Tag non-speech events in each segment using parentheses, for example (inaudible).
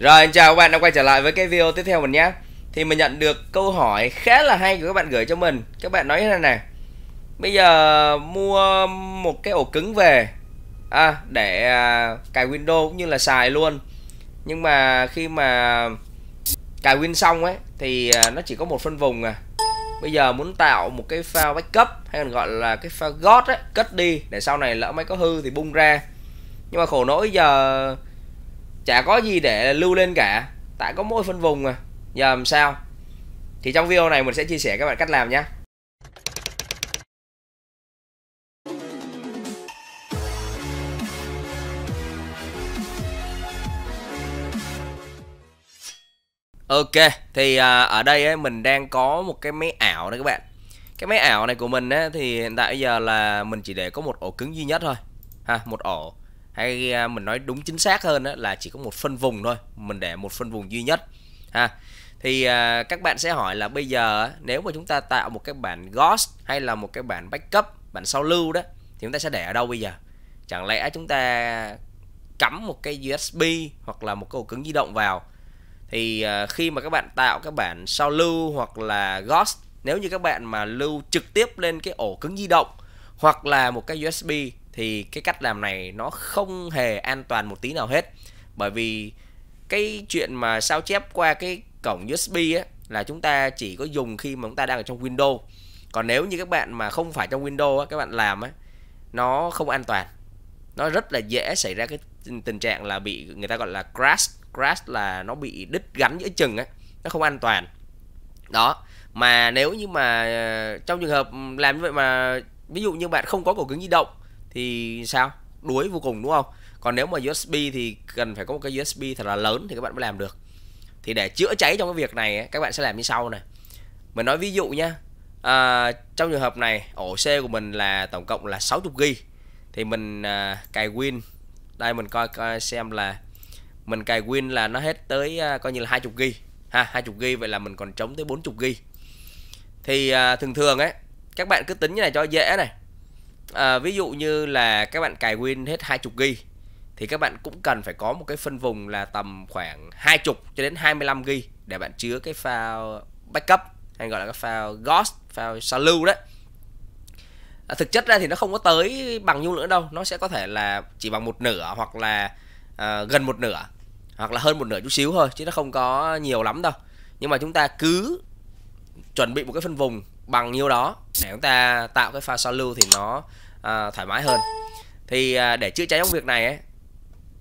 Rồi chào các bạn đã quay trở lại với cái video tiếp theo mình nhé Thì mình nhận được câu hỏi khá là hay của các bạn gửi cho mình Các bạn nói như thế này nè Bây giờ mua một cái ổ cứng về à, Để à, cài Windows cũng như là xài luôn Nhưng mà khi mà cài Win xong ấy Thì à, nó chỉ có một phân vùng à Bây giờ muốn tạo một cái file backup Hay còn gọi là cái file God ấy Cất đi để sau này lỡ máy có hư thì bung ra Nhưng mà khổ nỗi giờ chả có gì để lưu lên cả tại có mỗi phân vùng mà giờ làm sao thì trong video này mình sẽ chia sẻ các bạn cách làm nhé Ok, thì à, ở đây ấy, mình đang có một cái máy ảo này các bạn Cái máy ảo này của mình ấy, thì hiện tại giờ là mình chỉ để có một ổ cứng duy nhất thôi ha Một ổ hay à, mình nói đúng chính xác hơn đó, là chỉ có một phân vùng thôi mình để một phân vùng duy nhất ha thì à, các bạn sẽ hỏi là bây giờ nếu mà chúng ta tạo một cái bản ghost hay là một cái bản backup bản sao lưu đó thì chúng ta sẽ để ở đâu bây giờ chẳng lẽ chúng ta cắm một cái USB hoặc là một cái ổ cứng di động vào thì à, khi mà các bạn tạo các bản sao lưu hoặc là ghost nếu như các bạn mà lưu trực tiếp lên cái ổ cứng di động hoặc là một cái USB thì cái cách làm này nó không hề an toàn một tí nào hết bởi vì cái chuyện mà sao chép qua cái cổng USB á là chúng ta chỉ có dùng khi mà chúng ta đang ở trong Windows còn nếu như các bạn mà không phải trong Windows á, các bạn làm á nó không an toàn nó rất là dễ xảy ra cái tình trạng là bị người ta gọi là crash crash là nó bị đứt gắn giữa chừng á nó không an toàn đó mà nếu như mà ờ, trong trường hợp làm như vậy mà ví dụ như bạn không có cổ cứng di động thì sao đuối vô cùng đúng không còn nếu mà USB thì cần phải có một cái USB thật là lớn thì các bạn mới làm được thì để chữa cháy trong cái việc này các bạn sẽ làm như sau này mình nói ví dụ nhá à, trong trường hợp này ổ C của mình là tổng cộng là 60 g thì mình à, cài Win đây mình coi, coi xem là mình cài Win là nó hết tới à, coi như là 20 g ha 20 g vậy là mình còn trống tới 40 g thì à, thường thường ấy các bạn cứ tính như này cho dễ này à, ví dụ như là các bạn cài win hết 20 gb thì các bạn cũng cần phải có một cái phân vùng là tầm khoảng 20 cho đến 25 gb để bạn chứa cái file backup hay gọi là cái file ghost file sao lưu đấy à, thực chất ra thì nó không có tới bằng dung nữa đâu nó sẽ có thể là chỉ bằng một nửa hoặc là à, gần một nửa hoặc là hơn một nửa chút xíu thôi chứ nó không có nhiều lắm đâu nhưng mà chúng ta cứ chuẩn bị một cái phân vùng bằng nhiêu đó để chúng ta tạo cái pha sao lưu thì nó à, thoải mái hơn thì à, để chữa cháy trong việc này ấy,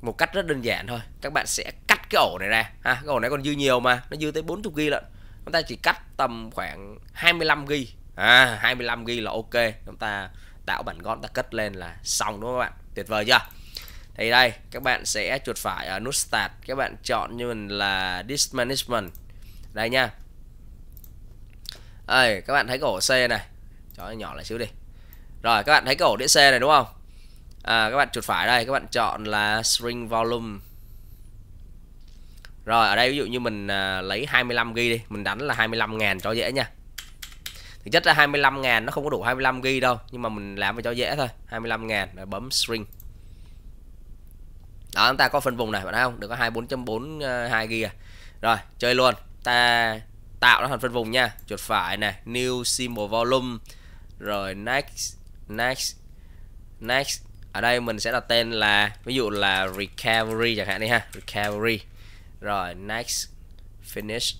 một cách rất đơn giản thôi các bạn sẽ cắt cái ổ này ra ha cái ổ này còn dư nhiều mà nó dư tới 40 ghi lận chúng ta chỉ cắt tầm khoảng 25 ghi à 25 ghi là ok chúng ta tạo bản gọn ta cất lên là xong đúng không các bạn tuyệt vời chưa thì đây các bạn sẽ chuột phải ở nút start các bạn chọn như mình là disk management đây nha đây các bạn thấy cái ổ C này cho nhỏ lại xíu đi rồi các bạn thấy cái ổ đĩa C này đúng không à, các bạn chuột phải đây các bạn chọn là string volume rồi ở đây ví dụ như mình à, lấy 25 g đi mình đánh là 25 000 cho dễ nha thực chất là 25 000 nó không có đủ 25 g đâu nhưng mà mình làm cho dễ thôi 25 000 rồi bấm string đó chúng ta có phân vùng này bạn thấy không được có 24.42 à, g à. rồi chơi luôn ta tạo ra thành phân vùng nha chuột phải này new symbol volume rồi next next next ở đây mình sẽ đặt tên là ví dụ là recovery chẳng hạn đi ha recovery rồi next finish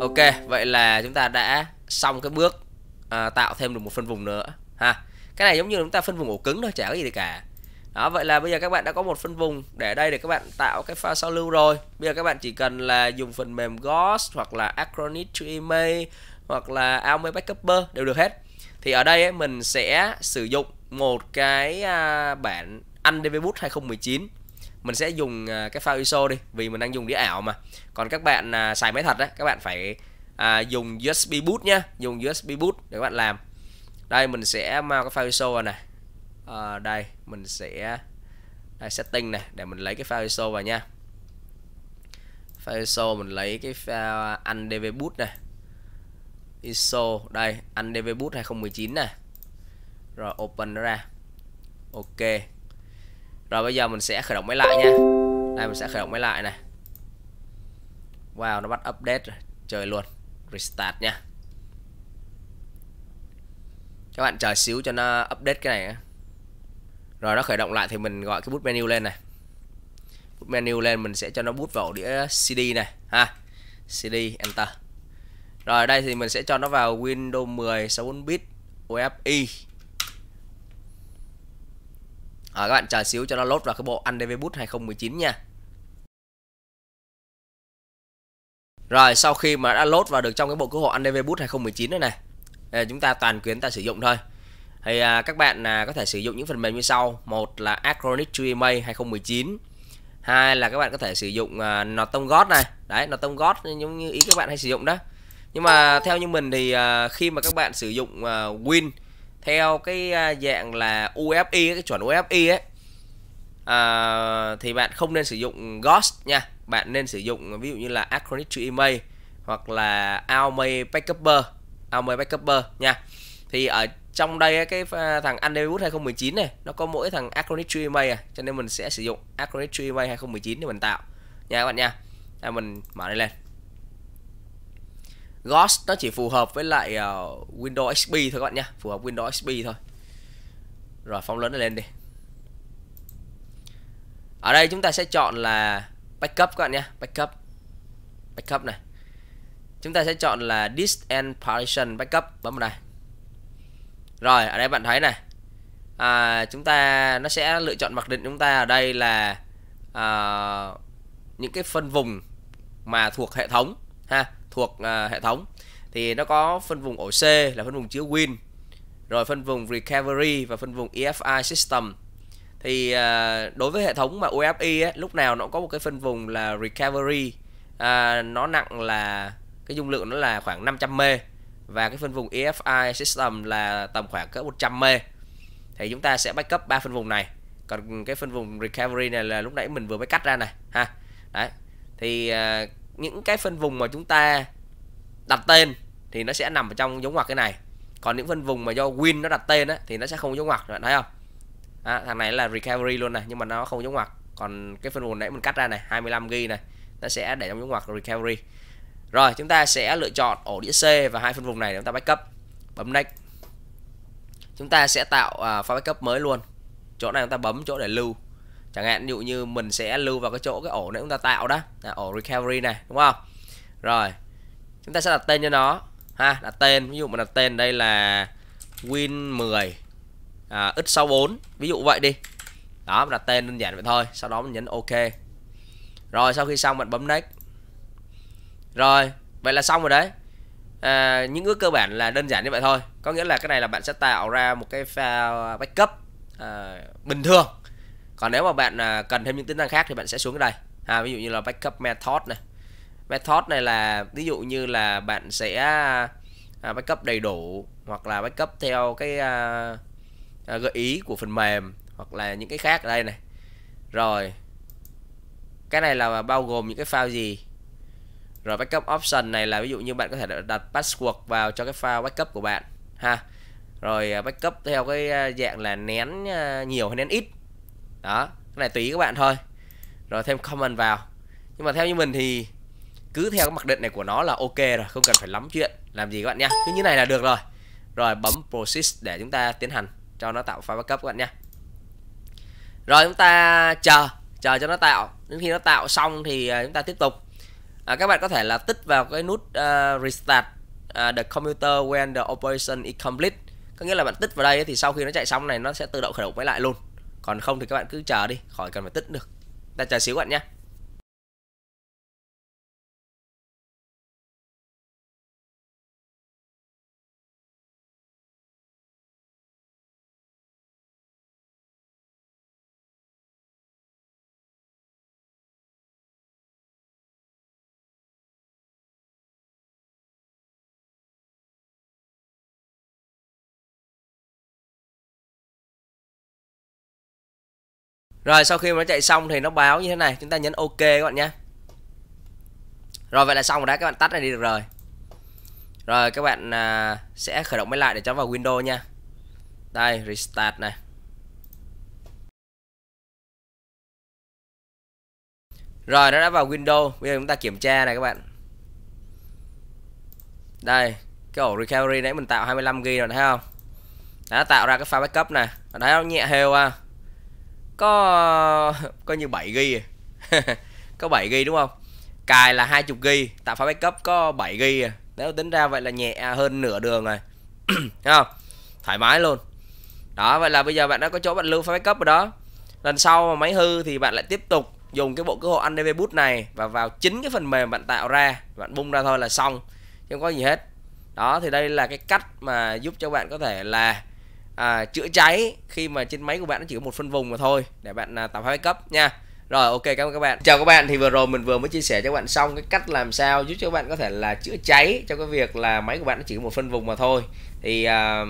ok vậy là chúng ta đã xong cái bước à, tạo thêm được một phân vùng nữa ha cái này giống như chúng ta phân vùng ổ cứng thôi chả có gì cả đó vậy là bây giờ các bạn đã có một phân vùng để đây để các bạn tạo cái file sao lưu rồi bây giờ các bạn chỉ cần là dùng phần mềm Ghost hoặc là Acronis to Email hoặc là Aome Backuper đều được hết thì ở đây ấy, mình sẽ sử dụng một cái à, bản UndVBoot 2019 mình sẽ dùng à, cái file ISO đi vì mình đang dùng đĩa ảo mà còn các bạn à, xài máy thật đấy các bạn phải à, dùng USB boot nhá dùng USB boot để các bạn làm đây mình sẽ mang cái file ISO này à, đây mình sẽ đây, setting này để mình lấy cái file ISO vào nha file ISO mình lấy cái file andv boot này ISO đây andv boot 2019 này rồi open nó ra ok rồi bây giờ mình sẽ khởi động máy lại nha đây mình sẽ khởi động máy lại này wow nó bắt update rồi chơi luôn restart nha các bạn chờ xíu cho nó update cái này rồi nó khởi động lại thì mình gọi cái boot menu lên này boot menu lên mình sẽ cho nó boot vào đĩa CD này ha CD enter rồi đây thì mình sẽ cho nó vào Windows 10 64 bit OFI à, các bạn chờ xíu cho nó load vào cái bộ Android Boot 2019 nha Rồi sau khi mà đã load vào được trong cái bộ cứu hộ Android Boot 2019 này này chúng ta toàn quyền ta sử dụng thôi thì à, các bạn là có thể sử dụng những phần mềm như sau một là Acronis 2MA 2019 hai là các bạn có thể sử dụng à, Notom God này đấy Notom God giống như ý các bạn hay sử dụng đó nhưng mà theo như mình thì à, khi mà các bạn sử dụng à, Win theo cái à, dạng là UFI cái chuẩn UFI ấy à, thì bạn không nên sử dụng Ghost nha bạn nên sử dụng ví dụ như là Acronis 2MA hoặc là Almay Backuper Almay Backuper nha thì ở trong đây cái à, thằng Underwood 2019 này nó có mỗi thằng Acronis 3 à, cho nên mình sẽ sử dụng Acronis 3 2019 để mình tạo nha các bạn nha à, mình mở đây lên Ghost nó chỉ phù hợp với lại uh, Windows XP thôi các bạn nha phù hợp Windows XP thôi rồi phóng lớn lên đi ở đây chúng ta sẽ chọn là backup các bạn nha backup backup này chúng ta sẽ chọn là disk and partition backup bấm vào đây rồi ở đây bạn thấy này à, chúng ta nó sẽ lựa chọn mặc định chúng ta ở đây là à, những cái phân vùng mà thuộc hệ thống ha thuộc à, hệ thống thì nó có phân vùng ổ C là phân vùng chứa Win rồi phân vùng recovery và phân vùng EFI system thì à, đối với hệ thống mà UFI ấy, lúc nào nó có một cái phân vùng là recovery à, nó nặng là cái dung lượng nó là khoảng 500 mê và cái phân vùng EFI system là tầm khoảng cỡ 100 m thì chúng ta sẽ backup ba phân vùng này còn cái phân vùng recovery này là lúc nãy mình vừa mới cắt ra này ha đấy thì à, những cái phân vùng mà chúng ta đặt tên thì nó sẽ nằm ở trong dấu ngoặc cái này còn những phân vùng mà do win nó đặt tên á thì nó sẽ không dấu ngoặc bạn thấy không à, thằng này là recovery luôn này nhưng mà nó không dấu ngoặc còn cái phân vùng nãy mình cắt ra này 25 g này nó sẽ để trong dấu ngoặc recovery rồi chúng ta sẽ lựa chọn ổ đĩa C và hai phân vùng này để chúng ta backup. Bấm next. Chúng ta sẽ tạo uh, file backup mới luôn. Chỗ này chúng ta bấm chỗ để lưu. Chẳng hạn ví dụ như mình sẽ lưu vào cái chỗ cái ổ này chúng ta tạo đó, là ổ recovery này đúng không? Rồi. Chúng ta sẽ đặt tên cho nó ha, đặt tên, ví dụ mình đặt tên đây là win 10 à, x64 ví dụ vậy đi đó đặt tên đơn giản vậy thôi sau đó mình nhấn ok rồi sau khi xong bạn bấm next rồi vậy là xong rồi đấy à, những ước cơ bản là đơn giản như vậy thôi có nghĩa là cái này là bạn sẽ tạo ra một cái file backup à, bình thường còn nếu mà bạn à, cần thêm những tính năng khác thì bạn sẽ xuống cái đây à, ví dụ như là backup method này method này là ví dụ như là bạn sẽ à, backup đầy đủ hoặc là backup theo cái à, à, gợi ý của phần mềm hoặc là những cái khác ở đây này rồi cái này là bao gồm những cái file gì rồi backup option này là ví dụ như bạn có thể đặt password vào cho cái file backup của bạn ha rồi à, backup theo cái à, dạng là nén à, nhiều hay nén ít đó cái này tùy các bạn thôi rồi thêm comment vào nhưng mà theo như mình thì cứ theo cái mặc định này của nó là ok rồi không cần phải lắm chuyện làm gì các bạn nha cứ như này là được rồi rồi bấm process để chúng ta tiến hành cho nó tạo file backup các bạn nha rồi chúng ta chờ chờ cho nó tạo đến khi nó tạo xong thì chúng ta tiếp tục à, các bạn có thể là tích vào cái nút uh, restart uh, the computer when the operation is complete có nghĩa là bạn tích vào đây thì sau khi nó chạy xong này nó sẽ tự động khởi động máy lại luôn còn không thì các bạn cứ chờ đi khỏi cần phải tích được ta chờ xíu bạn nhé Rồi sau khi mà nó chạy xong thì nó báo như thế này, chúng ta nhấn ok các bạn nhé. Rồi vậy là xong rồi đấy các bạn tắt này đi được rồi. Rồi các bạn à, sẽ khởi động máy lại để cho vào Windows nha. Đây restart này. Rồi nó đã vào Windows, bây giờ chúng ta kiểm tra này các bạn. Đây, cái ổ recovery nãy mình tạo 25 GB rồi thấy không? Đã tạo ra cái file backup này. đấy nó nhẹ hêu à có (laughs) coi như 7 ghi à. (laughs) có 7 ghi đúng không cài là 20 ghi tạo file backup có 7 ghi à. nếu tính ra vậy là nhẹ hơn nửa đường rồi (clears throat) Thấy không thoải mái luôn đó vậy là bây giờ bạn đã có chỗ bạn lưu file backup rồi đó lần sau mà máy hư thì bạn lại tiếp tục dùng cái bộ cứu hộ AndV Boot này và vào chính cái phần mềm bạn tạo ra bạn bung ra thôi là xong chứ không có gì hết đó thì đây là cái cách mà giúp cho bạn có thể là à, chữa cháy khi mà trên máy của bạn nó chỉ có một phân vùng mà thôi để bạn à, tạo hai cấp nha rồi ok cảm ơn các bạn chào các bạn thì vừa rồi mình vừa mới chia sẻ cho các bạn xong cái cách làm sao giúp cho các bạn có thể là chữa cháy cho cái việc là máy của bạn nó chỉ có một phân vùng mà thôi thì à,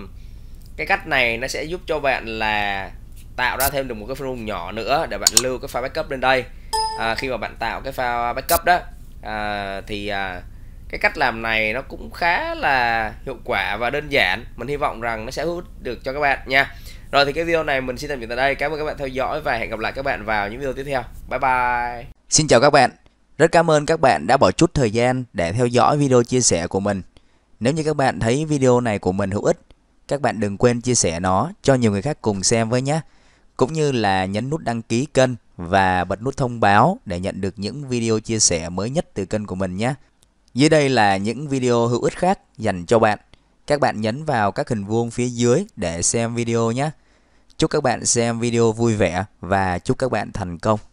cái cách này nó sẽ giúp cho bạn là tạo ra thêm được một cái phân vùng nhỏ nữa để bạn lưu cái file backup lên đây à, khi mà bạn tạo cái file backup đó à, thì à, cái cách làm này nó cũng khá là hiệu quả và đơn giản mình hy vọng rằng nó sẽ hút được cho các bạn nha rồi thì cái video này mình xin tạm dừng tại đây cảm ơn các bạn theo dõi và hẹn gặp lại các bạn vào những video tiếp theo bye bye xin chào các bạn rất cảm ơn các bạn đã bỏ chút thời gian để theo dõi video chia sẻ của mình nếu như các bạn thấy video này của mình hữu ích các bạn đừng quên chia sẻ nó cho nhiều người khác cùng xem với nhé cũng như là nhấn nút đăng ký kênh và bật nút thông báo để nhận được những video chia sẻ mới nhất từ kênh của mình nhé dưới đây là những video hữu ích khác dành cho bạn. Các bạn nhấn vào các hình vuông phía dưới để xem video nhé. Chúc các bạn xem video vui vẻ và chúc các bạn thành công.